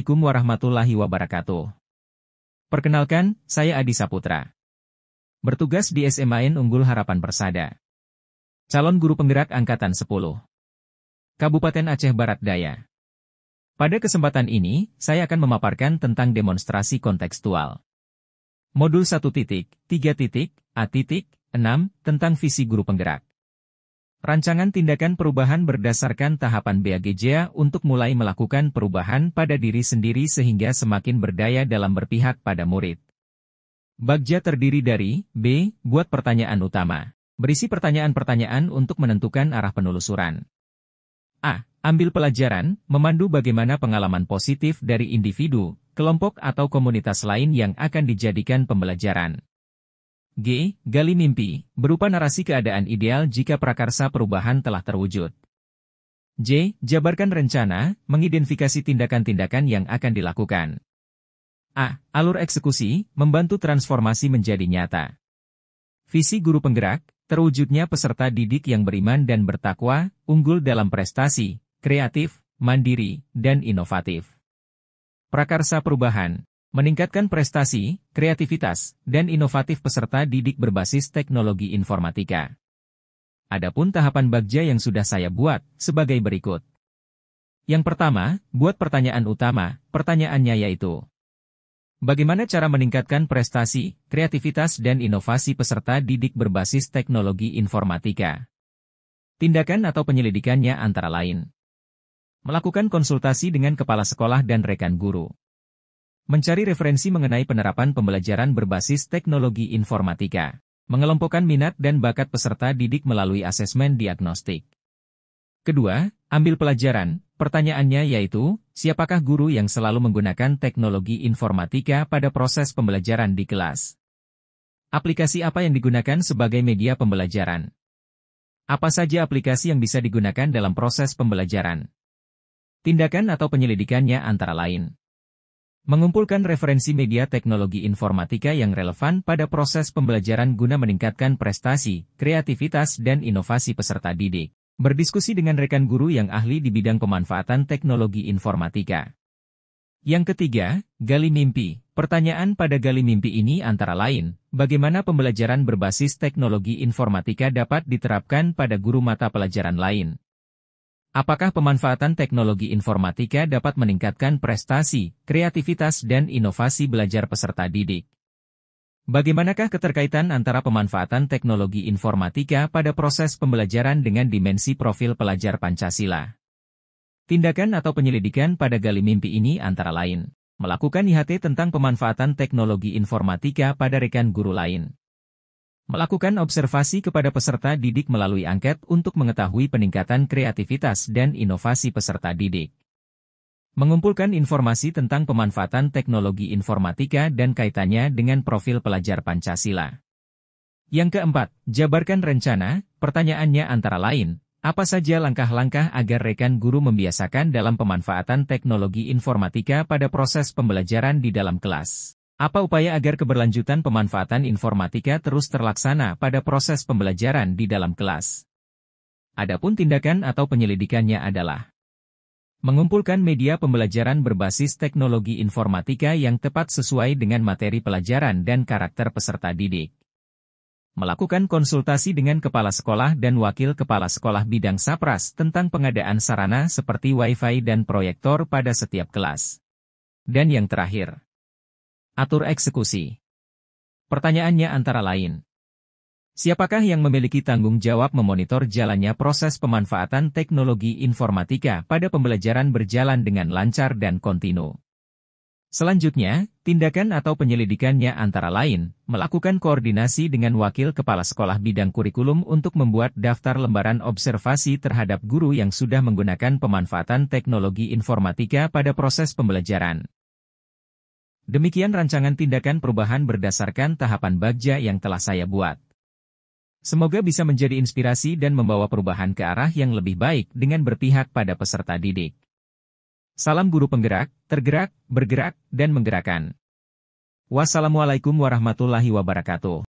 Assalamualaikum warahmatullahi wabarakatuh. Perkenalkan, saya Adi Saputra. Bertugas di SMAN Unggul Harapan Persada. Calon guru penggerak angkatan 10. Kabupaten Aceh Barat Daya. Pada kesempatan ini, saya akan memaparkan tentang demonstrasi kontekstual. Modul satu titik, tiga titik, A titik, tentang visi guru penggerak. Rancangan tindakan perubahan berdasarkan tahapan BAGJ untuk mulai melakukan perubahan pada diri sendiri sehingga semakin berdaya dalam berpihak pada murid. Bagja terdiri dari B. Buat pertanyaan utama. Berisi pertanyaan-pertanyaan untuk menentukan arah penelusuran. A. Ambil pelajaran, memandu bagaimana pengalaman positif dari individu, kelompok atau komunitas lain yang akan dijadikan pembelajaran. G. Gali mimpi, berupa narasi keadaan ideal jika prakarsa perubahan telah terwujud. J. Jabarkan rencana, mengidentifikasi tindakan-tindakan yang akan dilakukan. A. Alur eksekusi, membantu transformasi menjadi nyata. Visi guru penggerak, terwujudnya peserta didik yang beriman dan bertakwa, unggul dalam prestasi, kreatif, mandiri, dan inovatif. Prakarsa perubahan, Meningkatkan prestasi, kreativitas, dan inovatif peserta didik berbasis teknologi informatika. Adapun tahapan bagja yang sudah saya buat, sebagai berikut. Yang pertama, buat pertanyaan utama, pertanyaannya yaitu Bagaimana cara meningkatkan prestasi, kreativitas, dan inovasi peserta didik berbasis teknologi informatika? Tindakan atau penyelidikannya antara lain Melakukan konsultasi dengan kepala sekolah dan rekan guru Mencari referensi mengenai penerapan pembelajaran berbasis teknologi informatika. Mengelompokkan minat dan bakat peserta didik melalui asesmen diagnostik. Kedua, ambil pelajaran. Pertanyaannya yaitu, siapakah guru yang selalu menggunakan teknologi informatika pada proses pembelajaran di kelas? Aplikasi apa yang digunakan sebagai media pembelajaran? Apa saja aplikasi yang bisa digunakan dalam proses pembelajaran? Tindakan atau penyelidikannya antara lain Mengumpulkan referensi media teknologi informatika yang relevan pada proses pembelajaran guna meningkatkan prestasi, kreativitas, dan inovasi peserta didik. Berdiskusi dengan rekan guru yang ahli di bidang pemanfaatan teknologi informatika. Yang ketiga, gali mimpi. Pertanyaan pada gali mimpi ini antara lain, bagaimana pembelajaran berbasis teknologi informatika dapat diterapkan pada guru mata pelajaran lain, Apakah pemanfaatan teknologi informatika dapat meningkatkan prestasi, kreativitas dan inovasi belajar peserta didik? Bagaimanakah keterkaitan antara pemanfaatan teknologi informatika pada proses pembelajaran dengan dimensi profil pelajar Pancasila? Tindakan atau penyelidikan pada gali mimpi ini antara lain melakukan IHT tentang pemanfaatan teknologi informatika pada rekan guru lain, Melakukan observasi kepada peserta didik melalui angket untuk mengetahui peningkatan kreativitas dan inovasi peserta didik. Mengumpulkan informasi tentang pemanfaatan teknologi informatika dan kaitannya dengan profil pelajar Pancasila. Yang keempat, jabarkan rencana, pertanyaannya antara lain, apa saja langkah-langkah agar rekan guru membiasakan dalam pemanfaatan teknologi informatika pada proses pembelajaran di dalam kelas. Apa upaya agar keberlanjutan pemanfaatan informatika terus terlaksana pada proses pembelajaran di dalam kelas? Adapun tindakan atau penyelidikannya adalah mengumpulkan media pembelajaran berbasis teknologi informatika yang tepat sesuai dengan materi pelajaran dan karakter peserta didik. Melakukan konsultasi dengan kepala sekolah dan wakil kepala sekolah bidang sapras tentang pengadaan sarana seperti wifi dan proyektor pada setiap kelas. Dan yang terakhir, Atur eksekusi. Pertanyaannya antara lain. Siapakah yang memiliki tanggung jawab memonitor jalannya proses pemanfaatan teknologi informatika pada pembelajaran berjalan dengan lancar dan kontinu? Selanjutnya, tindakan atau penyelidikannya antara lain, melakukan koordinasi dengan wakil kepala sekolah bidang kurikulum untuk membuat daftar lembaran observasi terhadap guru yang sudah menggunakan pemanfaatan teknologi informatika pada proses pembelajaran. Demikian rancangan tindakan perubahan berdasarkan tahapan bagja yang telah saya buat. Semoga bisa menjadi inspirasi dan membawa perubahan ke arah yang lebih baik dengan berpihak pada peserta didik. Salam guru penggerak, tergerak, bergerak, dan menggerakkan. Wassalamualaikum warahmatullahi wabarakatuh.